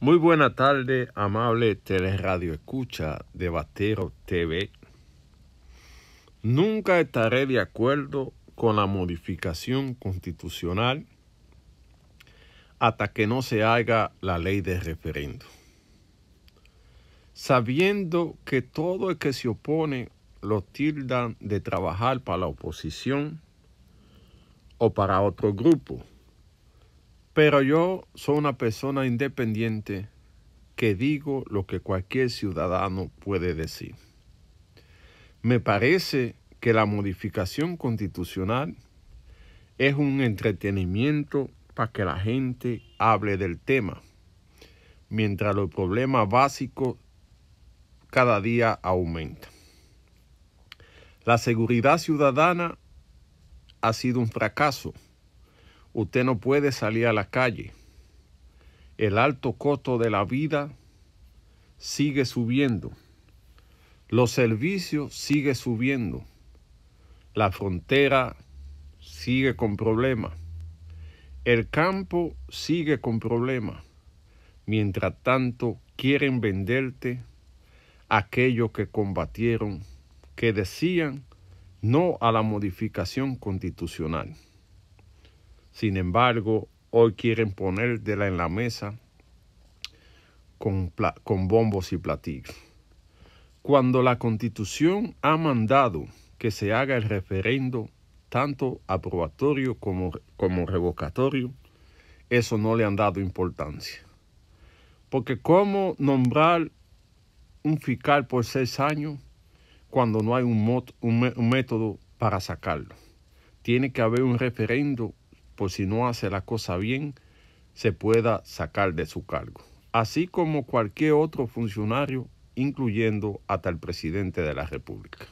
Muy buena tarde, amable Teleradio Escucha de Batero TV. Nunca estaré de acuerdo con la modificación constitucional hasta que no se haga la ley de referendo. Sabiendo que todo el que se opone lo tildan de trabajar para la oposición o para otro grupo pero yo soy una persona independiente que digo lo que cualquier ciudadano puede decir. Me parece que la modificación constitucional es un entretenimiento para que la gente hable del tema, mientras los problemas básicos cada día aumentan. La seguridad ciudadana ha sido un fracaso Usted no puede salir a la calle. El alto costo de la vida sigue subiendo. Los servicios sigue subiendo. La frontera sigue con problemas. El campo sigue con problemas. Mientras tanto, quieren venderte aquello que combatieron, que decían no a la modificación constitucional. Sin embargo, hoy quieren ponerla en la mesa con, bombos y platillos. Cuando la constitución ha mandado que se haga el referendo, tanto aprobatorio como, como revocatorio, eso no le han dado importancia. Porque cómo nombrar un fiscal por seis años cuando no hay un, un método para sacarlo. Tiene que haber un referendo por si no hace la cosa bien, se pueda sacar de su cargo, así como cualquier otro funcionario, incluyendo hasta el presidente de la República.